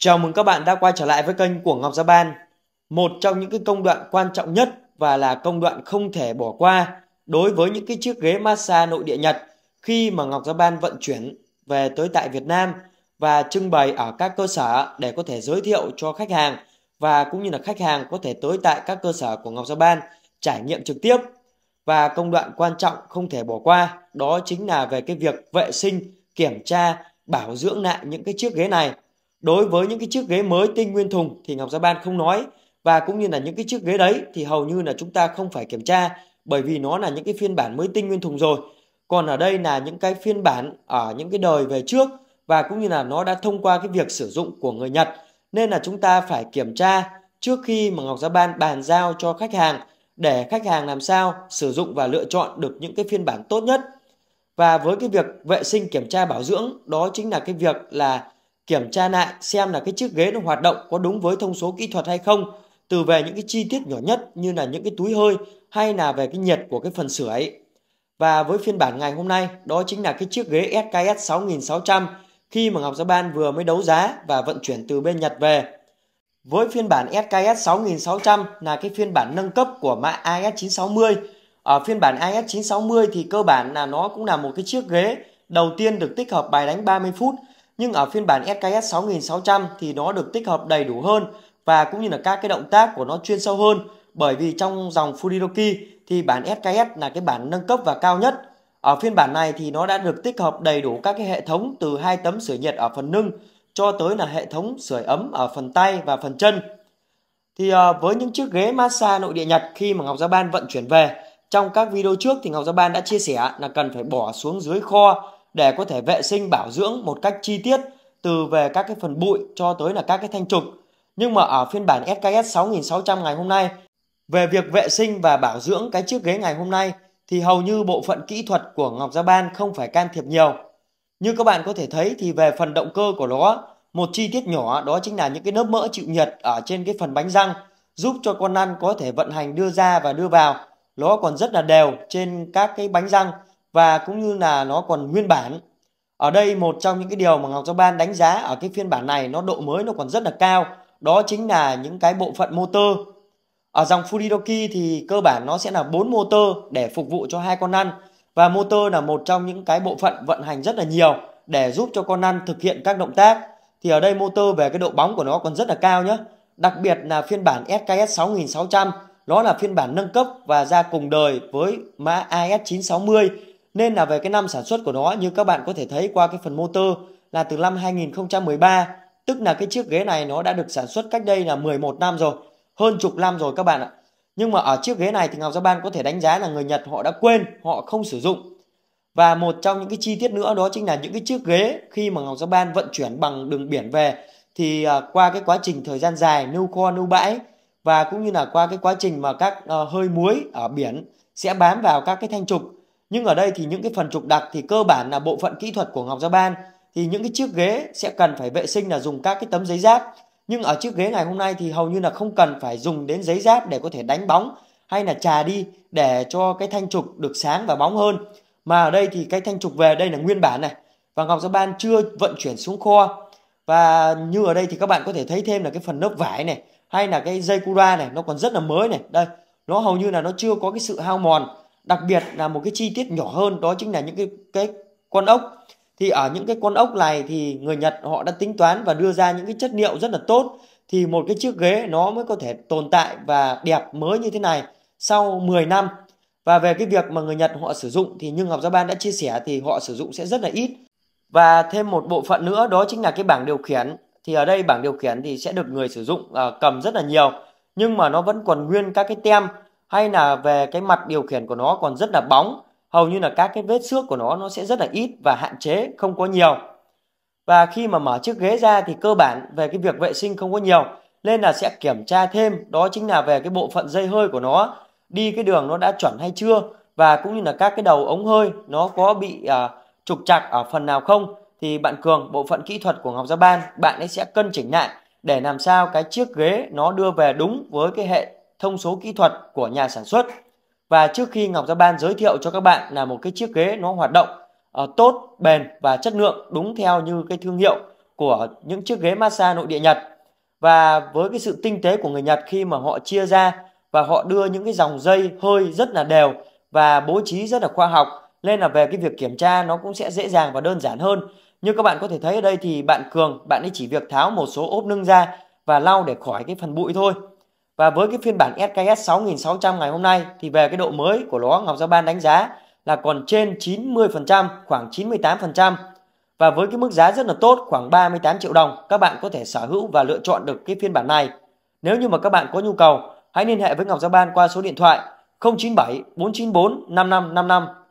Chào mừng các bạn đã quay trở lại với kênh của Ngọc Gia Ban. Một trong những cái công đoạn quan trọng nhất và là công đoạn không thể bỏ qua đối với những cái chiếc ghế massage nội địa Nhật khi mà Ngọc Gia Ban vận chuyển về tới tại Việt Nam và trưng bày ở các cơ sở để có thể giới thiệu cho khách hàng và cũng như là khách hàng có thể tới tại các cơ sở của Ngọc Gia Ban trải nghiệm trực tiếp. Và công đoạn quan trọng không thể bỏ qua đó chính là về cái việc vệ sinh, kiểm tra, bảo dưỡng lại những cái chiếc ghế này Đối với những cái chiếc ghế mới tinh nguyên thùng thì Ngọc Gia Ban không nói và cũng như là những cái chiếc ghế đấy thì hầu như là chúng ta không phải kiểm tra bởi vì nó là những cái phiên bản mới tinh nguyên thùng rồi. Còn ở đây là những cái phiên bản ở những cái đời về trước và cũng như là nó đã thông qua cái việc sử dụng của người Nhật nên là chúng ta phải kiểm tra trước khi mà Ngọc Gia Ban bàn giao cho khách hàng để khách hàng làm sao sử dụng và lựa chọn được những cái phiên bản tốt nhất. Và với cái việc vệ sinh kiểm tra bảo dưỡng đó chính là cái việc là kiểm tra lại xem là cái chiếc ghế nó hoạt động có đúng với thông số kỹ thuật hay không từ về những cái chi tiết nhỏ nhất như là những cái túi hơi hay là về cái nhiệt của cái phần sửa ấy Và với phiên bản ngày hôm nay, đó chính là cái chiếc ghế SKS 6600 khi mà Ngọc Gia Ban vừa mới đấu giá và vận chuyển từ bên Nhật về. Với phiên bản SKS 6600 là cái phiên bản nâng cấp của mã AS960. Ở phiên bản AS960 thì cơ bản là nó cũng là một cái chiếc ghế đầu tiên được tích hợp bài đánh 30 phút nhưng ở phiên bản SKS 6600 thì nó được tích hợp đầy đủ hơn và cũng như là các cái động tác của nó chuyên sâu hơn bởi vì trong dòng Furiroki thì bản SKS là cái bản nâng cấp và cao nhất. Ở phiên bản này thì nó đã được tích hợp đầy đủ các cái hệ thống từ hai tấm sửa nhiệt ở phần lưng cho tới là hệ thống sưởi ấm ở phần tay và phần chân. Thì ờ, với những chiếc ghế massage nội địa Nhật khi mà Ngọc Gia Ban vận chuyển về, trong các video trước thì Ngọc Gia Ban đã chia sẻ là cần phải bỏ xuống dưới kho để có thể vệ sinh bảo dưỡng một cách chi tiết từ về các cái phần bụi cho tới là các cái thanh trục. Nhưng mà ở phiên bản SKS 6600 ngày hôm nay, về việc vệ sinh và bảo dưỡng cái chiếc ghế ngày hôm nay thì hầu như bộ phận kỹ thuật của Ngọc Gia Ban không phải can thiệp nhiều. Như các bạn có thể thấy thì về phần động cơ của nó, một chi tiết nhỏ đó chính là những cái lớp mỡ chịu nhiệt ở trên cái phần bánh răng giúp cho con ăn có thể vận hành đưa ra và đưa vào. Nó còn rất là đều trên các cái bánh răng và cũng như là nó còn nguyên bản ở đây một trong những cái điều mà Ngọc Giao Ban đánh giá ở cái phiên bản này nó độ mới nó còn rất là cao đó chính là những cái bộ phận motor ở dòng Furidoki thì cơ bản nó sẽ là bốn motor để phục vụ cho hai con ăn và motor là một trong những cái bộ phận vận hành rất là nhiều để giúp cho con ăn thực hiện các động tác thì ở đây motor về cái độ bóng của nó còn rất là cao nhé đặc biệt là phiên bản SKS 6600 nó là phiên bản nâng cấp và ra cùng đời với mã AS960 nên là về cái năm sản xuất của nó như các bạn có thể thấy qua cái phần motor là từ năm 2013, tức là cái chiếc ghế này nó đã được sản xuất cách đây là 11 năm rồi, hơn chục năm rồi các bạn ạ. Nhưng mà ở chiếc ghế này thì Ngọc Gia Ban có thể đánh giá là người Nhật họ đã quên, họ không sử dụng. Và một trong những cái chi tiết nữa đó chính là những cái chiếc ghế khi mà Ngọc Gia Ban vận chuyển bằng đường biển về thì à, qua cái quá trình thời gian dài nâu kho nâu bãi và cũng như là qua cái quá trình mà các ờ, hơi muối ở biển sẽ bám vào các cái thanh trục nhưng ở đây thì những cái phần trục đặc thì cơ bản là bộ phận kỹ thuật của Ngọc Gia Ban thì những cái chiếc ghế sẽ cần phải vệ sinh là dùng các cái tấm giấy ráp nhưng ở chiếc ghế ngày hôm nay thì hầu như là không cần phải dùng đến giấy ráp để có thể đánh bóng hay là trà đi để cho cái thanh trục được sáng và bóng hơn mà ở đây thì cái thanh trục về đây là nguyên bản này và Ngọc Gia Ban chưa vận chuyển xuống kho và như ở đây thì các bạn có thể thấy thêm là cái phần lớp vải này hay là cái dây cura này nó còn rất là mới này đây nó hầu như là nó chưa có cái sự hao mòn đặc biệt là một cái chi tiết nhỏ hơn đó chính là những cái cái con ốc thì ở những cái con ốc này thì người Nhật họ đã tính toán và đưa ra những cái chất liệu rất là tốt thì một cái chiếc ghế nó mới có thể tồn tại và đẹp mới như thế này sau 10 năm và về cái việc mà người Nhật họ sử dụng thì nhưng Ngọc Gia Ban đã chia sẻ thì họ sử dụng sẽ rất là ít và thêm một bộ phận nữa đó chính là cái bảng điều khiển thì ở đây bảng điều khiển thì sẽ được người sử dụng uh, cầm rất là nhiều nhưng mà nó vẫn còn nguyên các cái tem hay là về cái mặt điều khiển của nó còn rất là bóng hầu như là các cái vết xước của nó nó sẽ rất là ít và hạn chế không có nhiều và khi mà mở chiếc ghế ra thì cơ bản về cái việc vệ sinh không có nhiều nên là sẽ kiểm tra thêm đó chính là về cái bộ phận dây hơi của nó đi cái đường nó đã chuẩn hay chưa và cũng như là các cái đầu ống hơi nó có bị à, trục trặc ở phần nào không thì bạn Cường bộ phận kỹ thuật của Ngọc Gia Ban bạn ấy sẽ cân chỉnh lại để làm sao cái chiếc ghế nó đưa về đúng với cái hệ thông số kỹ thuật của nhà sản xuất. Và trước khi Ngọc Gia Ban giới thiệu cho các bạn là một cái chiếc ghế nó hoạt động uh, tốt, bền và chất lượng đúng theo như cái thương hiệu của những chiếc ghế massage nội địa Nhật. Và với cái sự tinh tế của người Nhật khi mà họ chia ra và họ đưa những cái dòng dây hơi rất là đều và bố trí rất là khoa học nên là về cái việc kiểm tra nó cũng sẽ dễ dàng và đơn giản hơn. Như các bạn có thể thấy ở đây thì bạn Cường, bạn ấy chỉ việc tháo một số ốp nâng ra và lau để khỏi cái phần bụi thôi. Và với cái phiên bản SKS 6600 ngày hôm nay thì về cái độ mới của nó Ngọc Giao Ban đánh giá là còn trên 90%, khoảng 98%. Và với cái mức giá rất là tốt, khoảng 38 triệu đồng, các bạn có thể sở hữu và lựa chọn được cái phiên bản này. Nếu như mà các bạn có nhu cầu, hãy liên hệ với Ngọc Giao Ban qua số điện thoại 097 494 5555